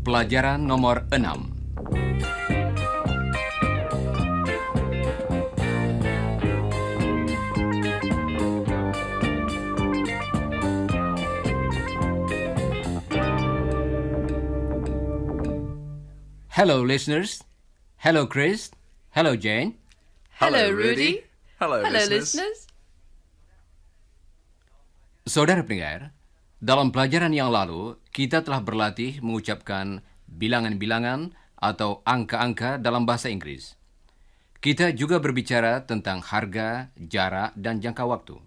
Pelajaran nomor 6 Hello listeners. Hello Chris. Hello Jane. Hello, Rudy. Hello, Hello listeners. listeners. Saudara pendengar, dalam pelajaran yang lalu kita telah berlatih mengucapkan bilangan-bilangan atau angka-angka dalam bahasa Inggris. Kita juga berbicara tentang harga, jarak, dan jangka waktu.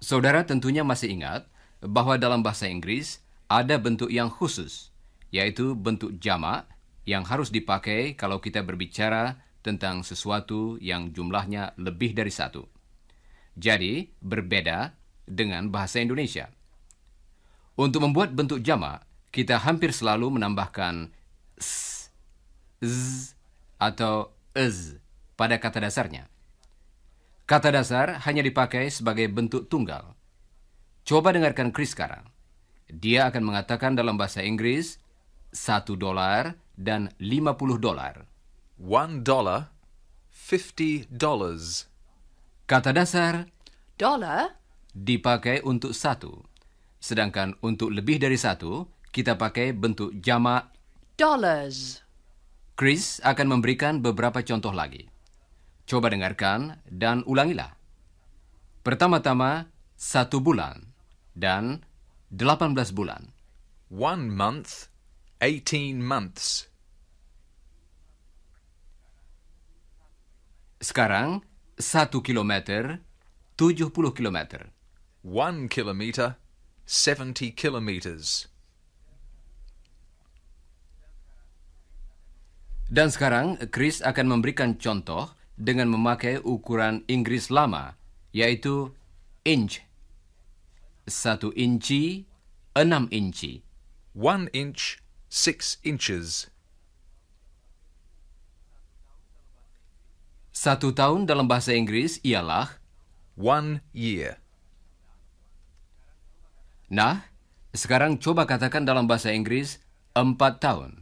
Saudara tentunya masih ingat bahwa dalam bahasa Inggris ada bentuk yang khusus, yaitu bentuk jamak yang harus dipakai kalau kita berbicara tentang sesuatu yang jumlahnya lebih dari satu. Jadi, berbeda dengan bahasa Indonesia. Untuk membuat bentuk jama, kita hampir selalu menambahkan s, z, atau ez pada kata dasarnya. Kata dasar hanya dipakai sebagai bentuk tunggal. Coba dengarkan Chris sekarang. Dia akan mengatakan dalam bahasa Inggris satu dolar dan lima puluh dolar. One dollar, fifty dollars. Kata dasar dollar dipakai untuk satu. Sedangkan untuk lebih dari satu, kita pakai bentuk jamak dollars. Chris akan memberikan beberapa contoh lagi. Coba dengarkan dan ulangilah. Pertama-tama, satu bulan dan delapan belas bulan. One month, eighteen months. Sekarang satu kilometer 70 kilometer. 1 kilometer 70 kilometers. Dan sekarang Chris akan memberikan contoh dengan memakai ukuran Inggris lama, yaitu inch. Satu inci, enam inci. One inch, six inches. Satu tahun dalam bahasa Inggris ialah one year. Nah, sekarang coba katakan dalam bahasa Inggris empat tahun.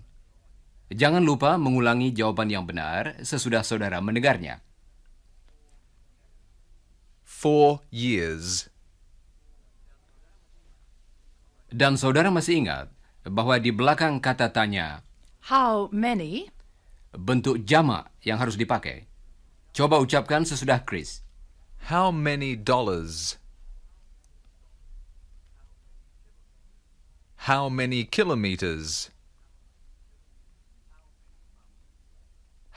Jangan lupa mengulangi jawaban yang benar sesudah saudara mendengarnya. Four years. Dan saudara masih ingat bahwa di belakang kata tanya, How many? Bentuk jamak yang harus dipakai. Coba ucapkan sesudah Chris. How many dollars? How many kilometers?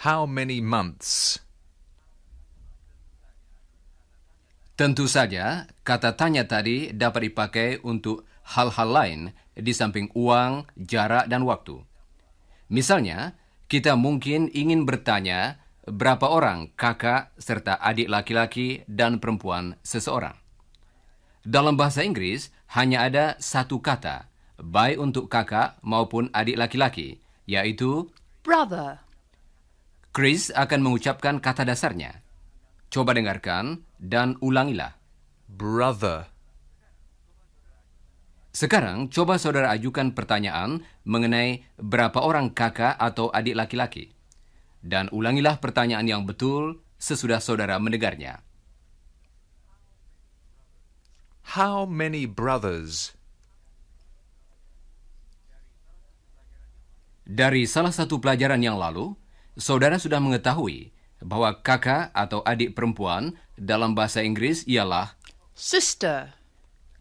How many months? Tentu saja, kata tanya tadi dapat dipakai untuk hal-hal lain di samping uang, jarak, dan waktu. Misalnya, kita mungkin ingin bertanya berapa orang kakak serta adik laki-laki dan perempuan seseorang. Dalam bahasa Inggris hanya ada satu kata, baik untuk kakak maupun adik laki-laki, yaitu brother. Chris akan mengucapkan kata dasarnya. Coba dengarkan dan ulangilah. Brother. Sekarang coba saudara ajukan pertanyaan mengenai berapa orang kakak atau adik laki-laki dan ulangilah pertanyaan yang betul sesudah saudara mendengarnya. How many brothers? Dari salah satu pelajaran yang lalu, saudara sudah mengetahui bahwa kakak atau adik perempuan dalam bahasa Inggris ialah sister.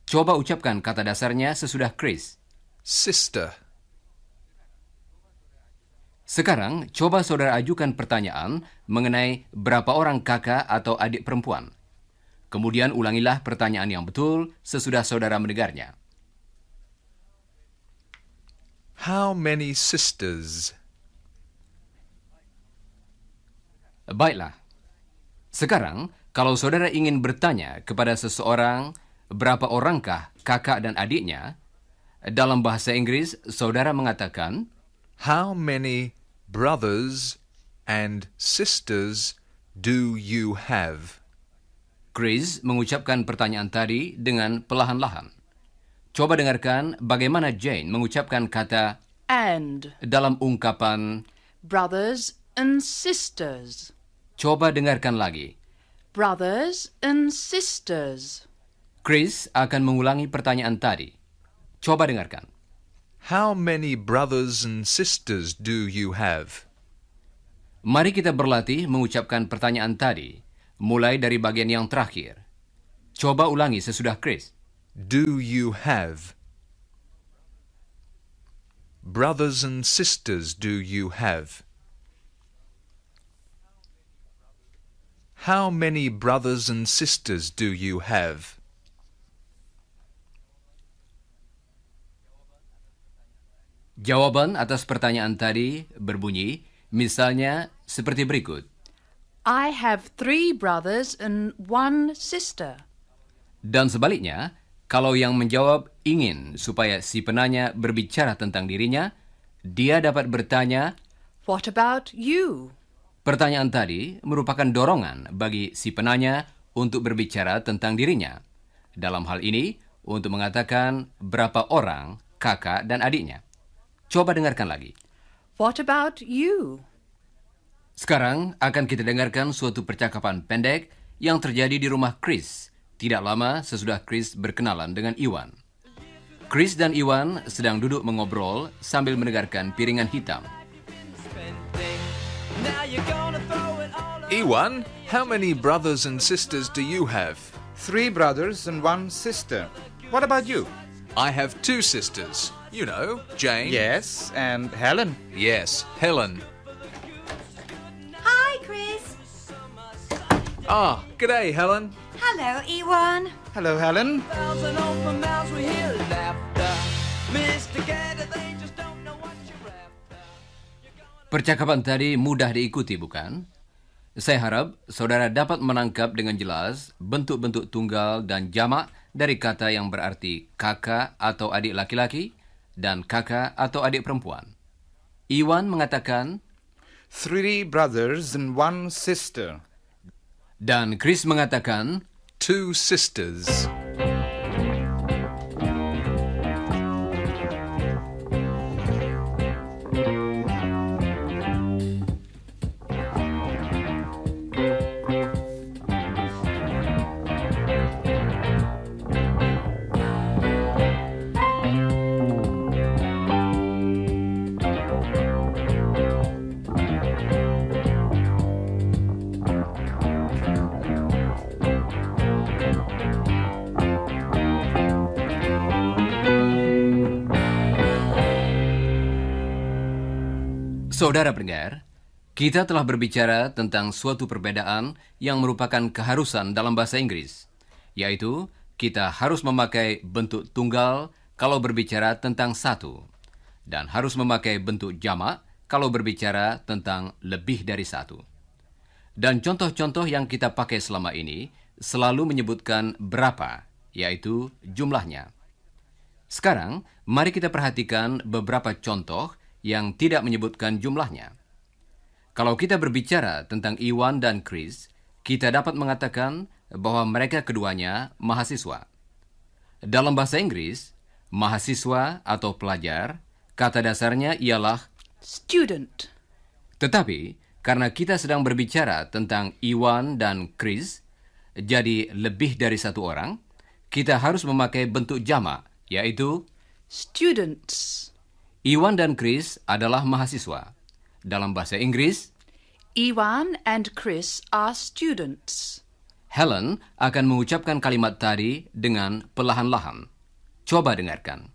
Coba ucapkan kata dasarnya sesudah Chris. Sister. Sekarang, coba saudara ajukan pertanyaan mengenai berapa orang kakak atau adik perempuan. Kemudian ulangilah pertanyaan yang betul sesudah saudara mendengarnya. How many sisters? Baiklah. Sekarang, kalau saudara ingin bertanya kepada seseorang berapa orangkah kakak dan adiknya, dalam bahasa Inggris saudara mengatakan, How many brothers and sisters do you have? Chris mengucapkan pertanyaan tadi dengan pelahan lahan Coba dengarkan bagaimana Jane mengucapkan kata and dalam ungkapan brothers and sisters. Coba dengarkan lagi. Brothers and sisters. Chris akan mengulangi pertanyaan tadi. Coba dengarkan. How many brothers and sisters do you have? Mari kita berlatih mengucapkan pertanyaan tadi, mulai dari bagian yang terakhir. Coba ulangi sesudah Chris. Do you have? Brothers and sisters do you have? How many brothers and sisters do you have? Jawaban atas pertanyaan tadi berbunyi, misalnya seperti berikut. I have three brothers and one sister. Dan sebaliknya, kalau yang menjawab ingin supaya si penanya berbicara tentang dirinya, dia dapat bertanya, What about you? Pertanyaan tadi merupakan dorongan bagi si penanya untuk berbicara tentang dirinya. Dalam hal ini, untuk mengatakan berapa orang kakak dan adiknya. Coba dengarkan lagi. What about you? Sekarang akan kita dengarkan suatu percakapan pendek yang terjadi di rumah Chris. Tidak lama sesudah Chris berkenalan dengan Iwan. Chris dan Iwan sedang duduk mengobrol sambil mendengarkan piringan hitam. Iwan, how many brothers and sisters do you have? Three brothers and one sister. What about you? I have two sisters. You know, Jane. Yes, and Helen. Yes, Helen. Hi, Chris. Ah, good day, Helen. Hello, Ewan. Hello, Helen. Percakapan tadi mudah diikuti, bukan? Saya harap saudara dapat menangkap dengan jelas bentuk-bentuk tunggal dan jamak dari kata yang berarti kakak atau adik laki-laki, dan kakak atau adik perempuan. Iwan mengatakan, Three brothers and one sister. Dan Chris mengatakan, Two sisters. Saudara pendengar, kita telah berbicara tentang suatu perbedaan yang merupakan keharusan dalam bahasa Inggris, yaitu kita harus memakai bentuk tunggal kalau berbicara tentang satu, dan harus memakai bentuk jamak kalau berbicara tentang lebih dari satu. Dan contoh-contoh yang kita pakai selama ini selalu menyebutkan berapa, yaitu jumlahnya. Sekarang, mari kita perhatikan beberapa contoh yang tidak menyebutkan jumlahnya. Kalau kita berbicara tentang Iwan dan Chris, kita dapat mengatakan bahwa mereka keduanya mahasiswa. Dalam bahasa Inggris, mahasiswa atau pelajar, kata dasarnya ialah student. Tetapi, karena kita sedang berbicara tentang Iwan dan Chris, jadi lebih dari satu orang, kita harus memakai bentuk jama, yaitu students. Iwan dan Chris adalah mahasiswa. Dalam bahasa Inggris, Iwan and Chris are students. Helen akan mengucapkan kalimat tadi dengan perlahan-lahan. Coba dengarkan.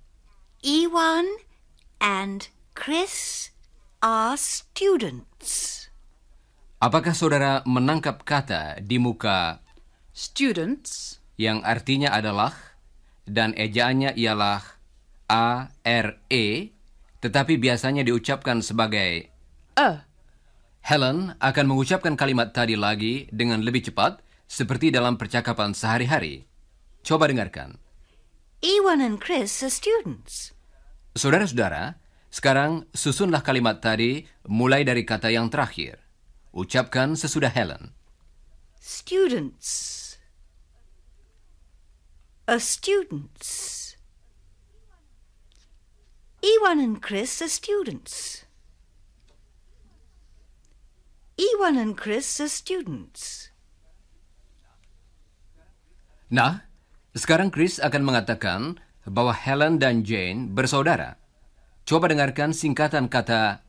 Iwan and Chris are students. Apakah saudara menangkap kata di muka students yang artinya adalah dan ejaannya ialah A R E tetapi biasanya diucapkan sebagai uh. Helen akan mengucapkan kalimat tadi lagi dengan lebih cepat, seperti dalam percakapan sehari-hari. Coba dengarkan. Iwan and Chris are students. Saudara-saudara, sekarang susunlah kalimat tadi mulai dari kata yang terakhir. Ucapkan sesudah Helen. Students. A students. Ewan and Chris are students. Ewan and Chris are students. Nah, sekarang Chris akan mengatakan bahwa Helen dan Jane bersaudara. Coba dengarkan singkatan kata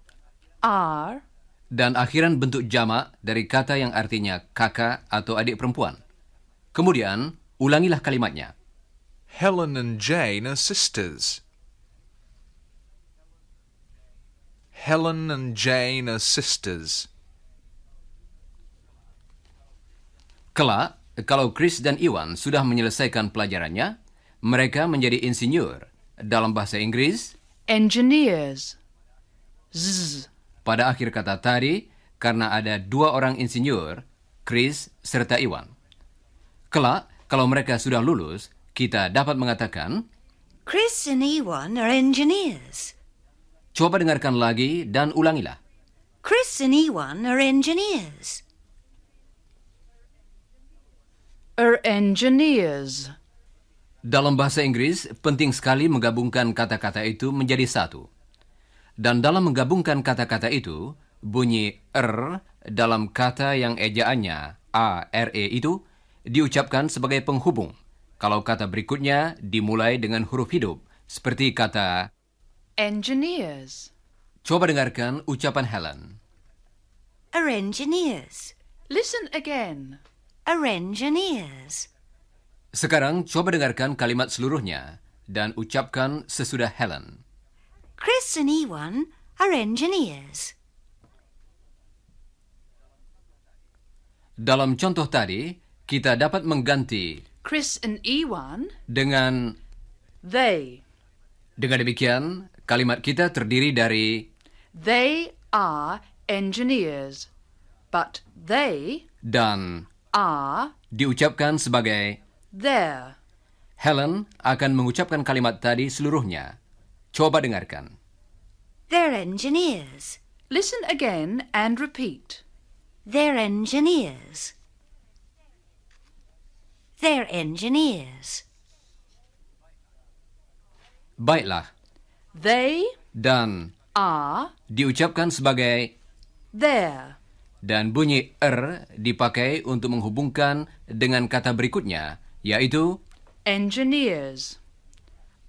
are dan akhiran bentuk jamak dari kata yang artinya kakak atau adik perempuan. Kemudian, ulangilah kalimatnya. Helen and Jane are sisters. Helen and Jane are sisters. Kelak, kalau Chris dan Iwan sudah menyelesaikan pelajarannya, mereka menjadi insinyur. Dalam bahasa Inggris, engineers. Zzz. Pada akhir kata tadi, karena ada dua orang insinyur, Chris serta Iwan. Kelak, kalau mereka sudah lulus, kita dapat mengatakan, Chris and Iwan are engineers. Coba dengarkan lagi dan ulangilah. Chris and Ewan are engineers. Are engineers. Dalam bahasa Inggris, penting sekali menggabungkan kata-kata itu menjadi satu. Dan dalam menggabungkan kata-kata itu, bunyi er dalam kata yang ejaannya a r e itu diucapkan sebagai penghubung. Kalau kata berikutnya dimulai dengan huruf hidup, seperti kata engineers. Coba dengarkan ucapan Helen. Are engineers. Listen again. Are engineers. Sekarang coba dengarkan kalimat seluruhnya dan ucapkan sesudah Helen. Chris and Ewan are engineers. Dalam contoh tadi, kita dapat mengganti Chris and Ewan dengan they. Dengan demikian, Kalimat kita terdiri dari They are engineers, but they dan are diucapkan sebagai there. Helen akan mengucapkan kalimat tadi seluruhnya. Coba dengarkan. They're engineers. Listen again and repeat. They're engineers. They're engineers. Baiklah, They dan are diucapkan sebagai there. Dan bunyi er dipakai untuk menghubungkan dengan kata berikutnya, yaitu engineers.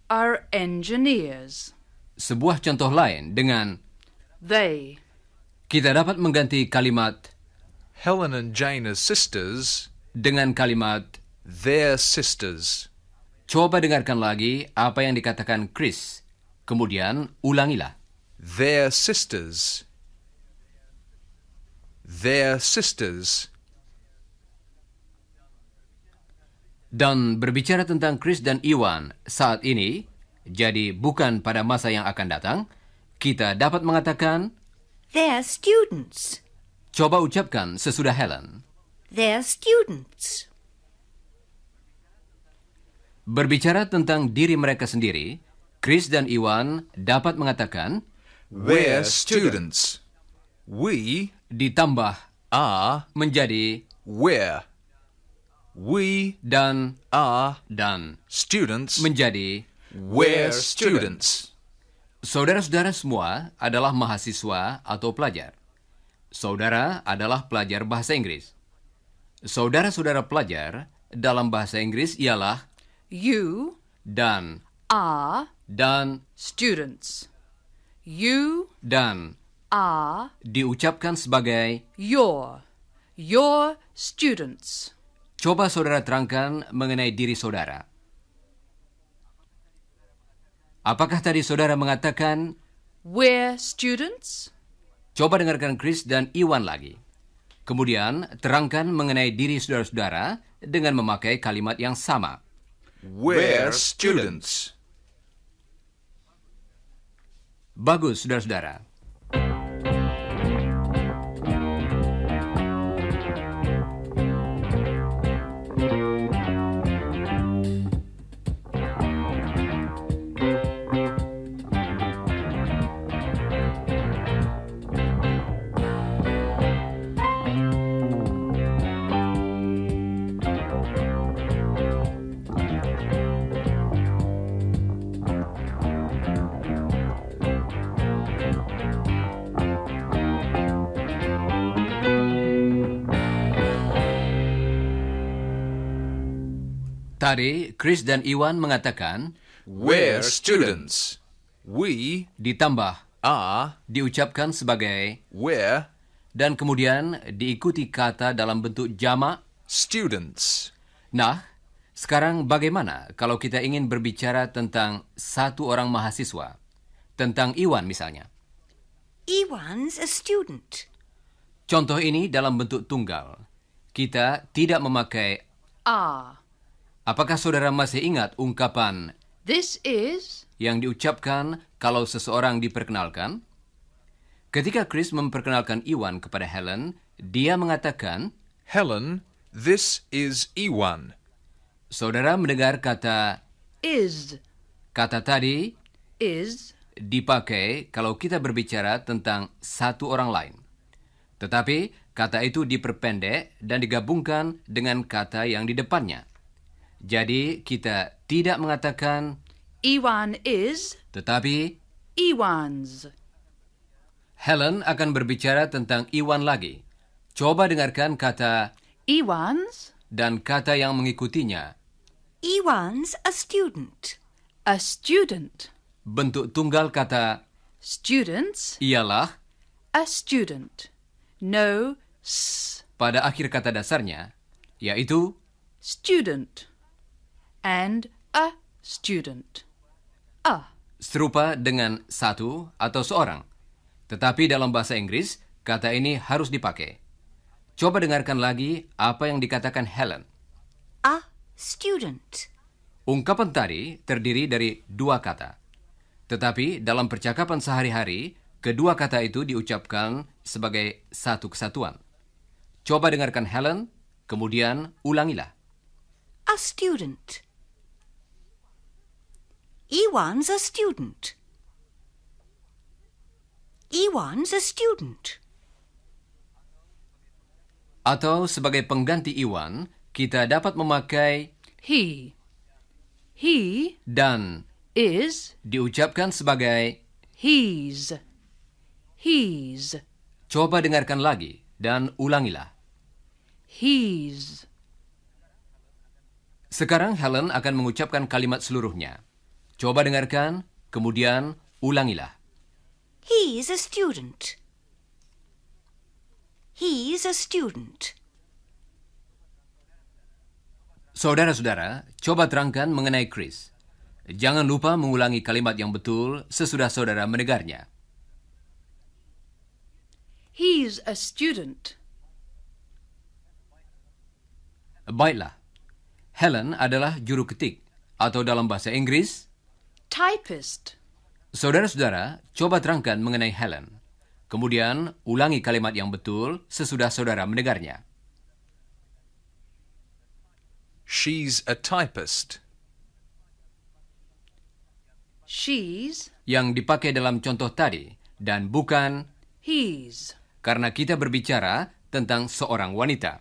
Are engineers. Sebuah contoh lain dengan they. Kita dapat mengganti kalimat Helen and Jane are sisters dengan kalimat their sisters. Coba dengarkan lagi apa yang dikatakan Chris Kemudian ulangilah. Their sisters. Their sisters. Dan berbicara tentang Chris dan Iwan saat ini, jadi bukan pada masa yang akan datang, kita dapat mengatakan Their students. Coba ucapkan sesudah Helen. Their students. Berbicara tentang diri mereka sendiri, Chris dan Iwan dapat mengatakan We're students. We ditambah a menjadi we're. We dan are dan students menjadi we're students. Saudara-saudara semua adalah mahasiswa atau pelajar. Saudara adalah pelajar bahasa Inggris. Saudara-saudara pelajar dalam bahasa Inggris ialah you dan a dan students. You dan are diucapkan sebagai your, your students. Coba saudara terangkan mengenai diri saudara. Apakah tadi saudara mengatakan we're students? Coba dengarkan Chris dan Iwan lagi. Kemudian terangkan mengenai diri saudara-saudara dengan memakai kalimat yang sama. We're students. Bagus, saudara-saudara. Tadi, Chris dan Iwan mengatakan, We're students. We ditambah are diucapkan sebagai we're dan kemudian diikuti kata dalam bentuk jamak students. Nah, sekarang bagaimana kalau kita ingin berbicara tentang satu orang mahasiswa? Tentang Iwan misalnya. Iwan's a student. Contoh ini dalam bentuk tunggal. Kita tidak memakai are. Apakah saudara masih ingat ungkapan This is yang diucapkan kalau seseorang diperkenalkan? Ketika Chris memperkenalkan Iwan kepada Helen, dia mengatakan, "Helen, this is Iwan." Saudara mendengar kata is. Kata tadi is dipakai kalau kita berbicara tentang satu orang lain. Tetapi kata itu diperpendek dan digabungkan dengan kata yang di depannya. Jadi kita tidak mengatakan Iwan is, tetapi Iwan's. Helen akan berbicara tentang Iwan lagi. Coba dengarkan kata Iwan's dan kata yang mengikutinya. Iwan's a student. A student. Bentuk tunggal kata students ialah a student. No s pada akhir kata dasarnya, yaitu student and a student. A. Serupa dengan satu atau seorang. Tetapi dalam bahasa Inggris, kata ini harus dipakai. Coba dengarkan lagi apa yang dikatakan Helen. A student. Ungkapan tadi terdiri dari dua kata. Tetapi dalam percakapan sehari-hari, kedua kata itu diucapkan sebagai satu kesatuan. Coba dengarkan Helen, kemudian ulangilah. A student. Ewan's a student. Ewan's a student. Atau sebagai pengganti Iwan, kita dapat memakai he. He dan is diucapkan sebagai he's. He's. Coba dengarkan lagi dan ulangilah. He's. Sekarang Helen akan mengucapkan kalimat seluruhnya. Coba dengarkan, kemudian ulangilah. He is a student. He is a student. Saudara-saudara, coba terangkan mengenai Chris. Jangan lupa mengulangi kalimat yang betul sesudah saudara mendengarnya. He's a student. Baiklah. Helen adalah juru ketik atau dalam bahasa Inggris typist. Saudara-saudara, coba terangkan mengenai Helen. Kemudian, ulangi kalimat yang betul sesudah saudara mendengarnya. She's a typist. She's yang dipakai dalam contoh tadi dan bukan he's. Karena kita berbicara tentang seorang wanita.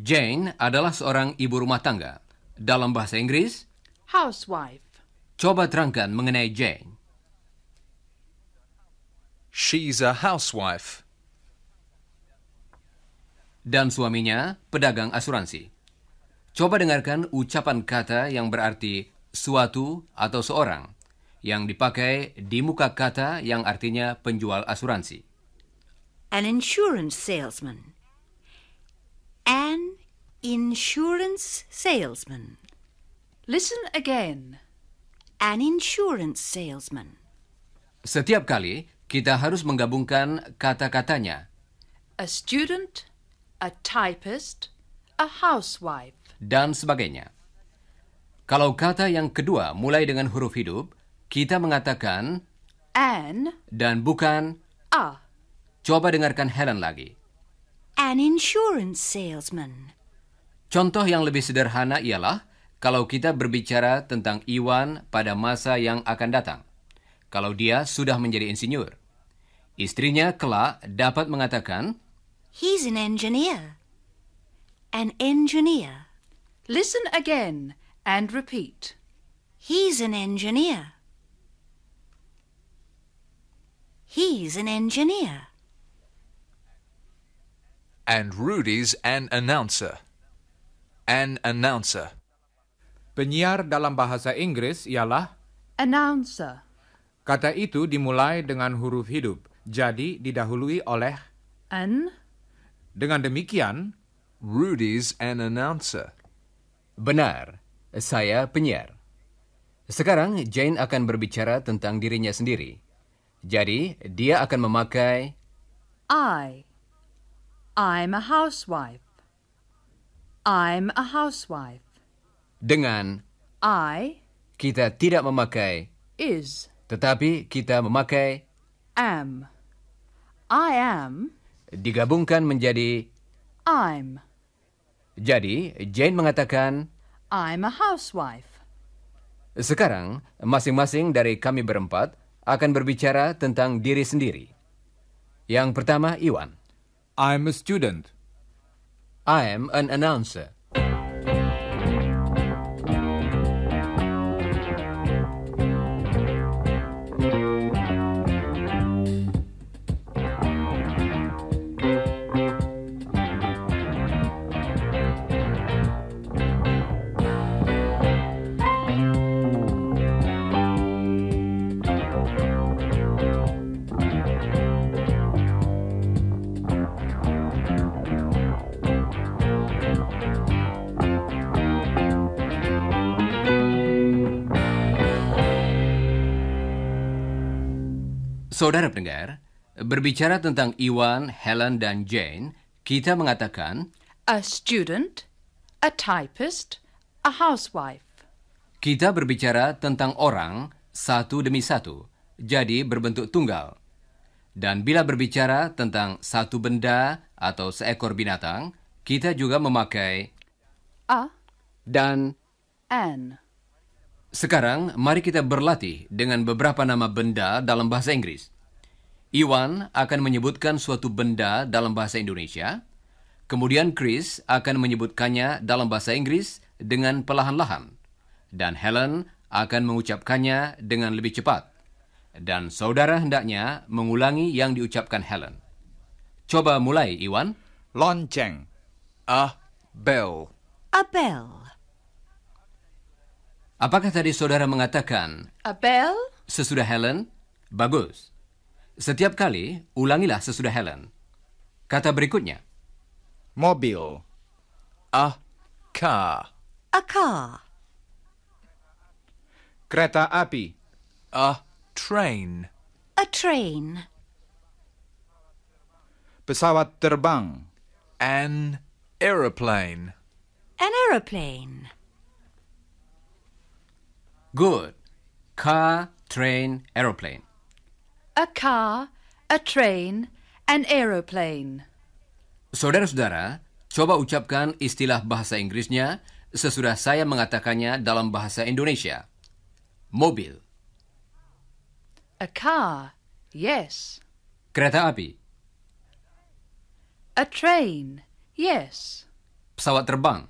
Jane adalah seorang ibu rumah tangga. Dalam bahasa Inggris, housewife. Coba terangkan mengenai Jane. She's a housewife. Dan suaminya pedagang asuransi. Coba dengarkan ucapan kata yang berarti suatu atau seorang yang dipakai di muka kata yang artinya penjual asuransi. An insurance salesman. An insurance salesman. Listen again an insurance salesman. Setiap kali kita harus menggabungkan kata-katanya. A student, a typist, a housewife. Dan sebagainya. Kalau kata yang kedua mulai dengan huruf hidup, kita mengatakan an dan bukan a. Coba dengarkan Helen lagi. An insurance salesman. Contoh yang lebih sederhana ialah kalau kita berbicara tentang Iwan pada masa yang akan datang, kalau dia sudah menjadi insinyur. Istrinya kelak dapat mengatakan, He's an engineer. An engineer. Listen again and repeat. He's an engineer. He's an engineer. And Rudy's an announcer. An announcer. Penyiar dalam bahasa Inggris ialah announcer. Kata itu dimulai dengan huruf hidup, jadi didahului oleh an. Dengan demikian, Rudy's an announcer. Benar, saya penyiar. Sekarang Jane akan berbicara tentang dirinya sendiri. Jadi, dia akan memakai I. I'm a housewife. I'm a housewife. Dengan I kita tidak memakai is, tetapi kita memakai am. I am digabungkan menjadi I'm. Jadi, Jane mengatakan I'm a housewife. Sekarang, masing-masing dari kami berempat akan berbicara tentang diri sendiri. Yang pertama, Iwan. I'm a student. I'm an announcer. Saudara pendengar, berbicara tentang Iwan, Helen, dan Jane, kita mengatakan a student, a typist, a housewife. Kita berbicara tentang orang satu demi satu, jadi berbentuk tunggal. Dan bila berbicara tentang satu benda atau seekor binatang, kita juga memakai a dan n. Sekarang, mari kita berlatih dengan beberapa nama benda dalam bahasa Inggris. Iwan akan menyebutkan suatu benda dalam bahasa Indonesia, kemudian Chris akan menyebutkannya dalam bahasa Inggris dengan pelan lahan dan Helen akan mengucapkannya dengan lebih cepat, dan saudara hendaknya mengulangi yang diucapkan Helen. Coba mulai, Iwan. Lonceng. A bell. A bell. Apakah tadi saudara mengatakan... bell Sesudah Helen? Bagus. Setiap kali, ulangilah sesudah Helen. Kata berikutnya. Mobil. A car. A car. Kereta api. A train. A train. Pesawat terbang. An aeroplane. An aeroplane. Good. Car, train, aeroplane. A car, a train, an aeroplane. Saudara-saudara, coba ucapkan istilah bahasa Inggrisnya sesudah saya mengatakannya dalam bahasa Indonesia. Mobil. A car, yes. Kereta api. A train, yes. Pesawat terbang.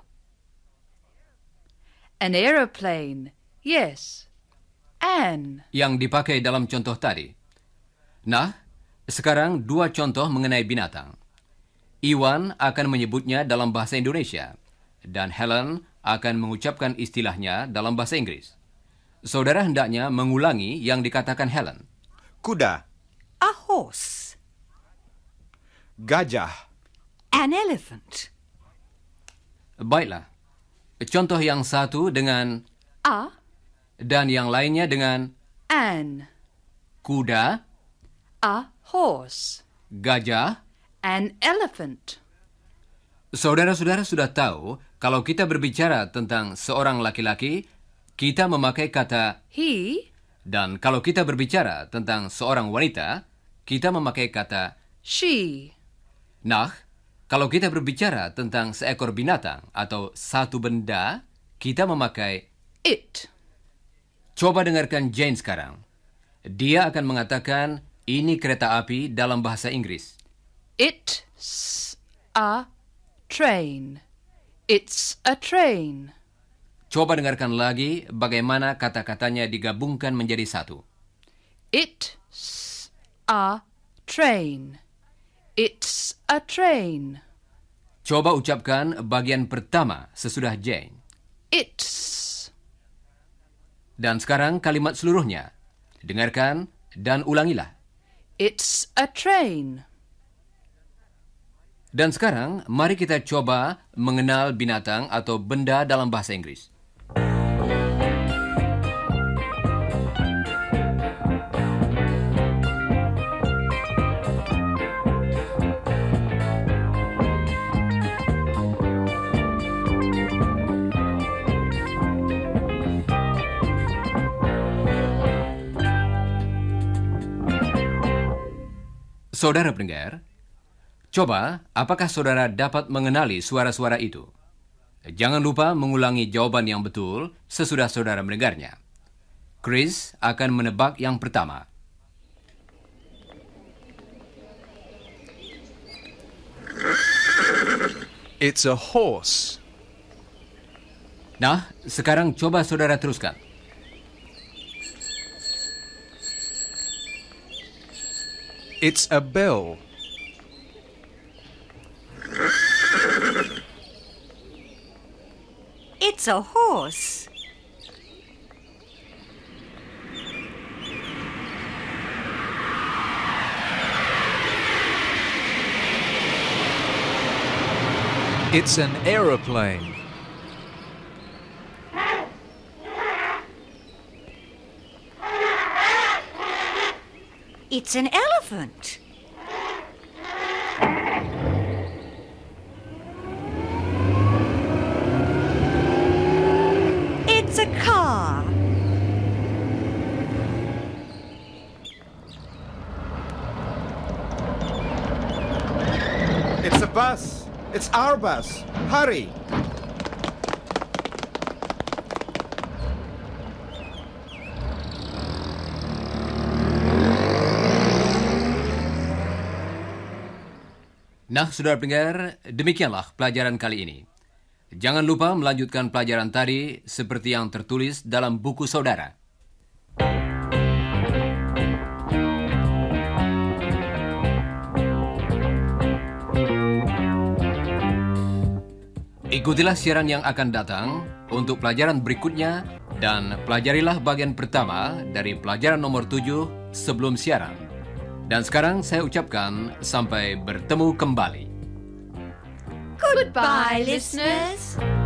An aeroplane, Yes. And. Yang dipakai dalam contoh tadi. Nah, sekarang dua contoh mengenai binatang. Iwan akan menyebutnya dalam bahasa Indonesia, dan Helen akan mengucapkan istilahnya dalam bahasa Inggris. Saudara hendaknya mengulangi yang dikatakan Helen. Kuda. A horse. Gajah. An elephant. Baiklah. Contoh yang satu dengan A dan yang lainnya dengan an. Kuda, a horse. Gajah, an elephant. Saudara-saudara sudah tahu kalau kita berbicara tentang seorang laki-laki, kita memakai kata he dan kalau kita berbicara tentang seorang wanita, kita memakai kata she. Nah, kalau kita berbicara tentang seekor binatang atau satu benda, kita memakai it. Coba dengarkan Jane sekarang. Dia akan mengatakan ini kereta api dalam bahasa Inggris. It's a train. It's a train. Coba dengarkan lagi bagaimana kata-katanya digabungkan menjadi satu. It's a train. It's a train. Coba ucapkan bagian pertama sesudah Jane. It's dan sekarang kalimat seluruhnya. Dengarkan dan ulangilah. It's a train. Dan sekarang mari kita coba mengenal binatang atau benda dalam bahasa Inggris. Saudara pendengar, coba apakah saudara dapat mengenali suara-suara itu? Jangan lupa mengulangi jawaban yang betul sesudah saudara mendengarnya. Chris akan menebak yang pertama. It's a horse. Nah, sekarang coba saudara teruskan. It's a bell. It's a horse. It's an aeroplane. It's an elephant elephant. It's a car. It's a bus. It's our bus. Hurry. Nah, saudara pendengar, demikianlah pelajaran kali ini. Jangan lupa melanjutkan pelajaran tadi seperti yang tertulis dalam buku saudara. Ikutilah siaran yang akan datang untuk pelajaran berikutnya dan pelajarilah bagian pertama dari pelajaran nomor 7 sebelum siaran. Dan sekarang saya ucapkan sampai bertemu kembali. Goodbye, listeners.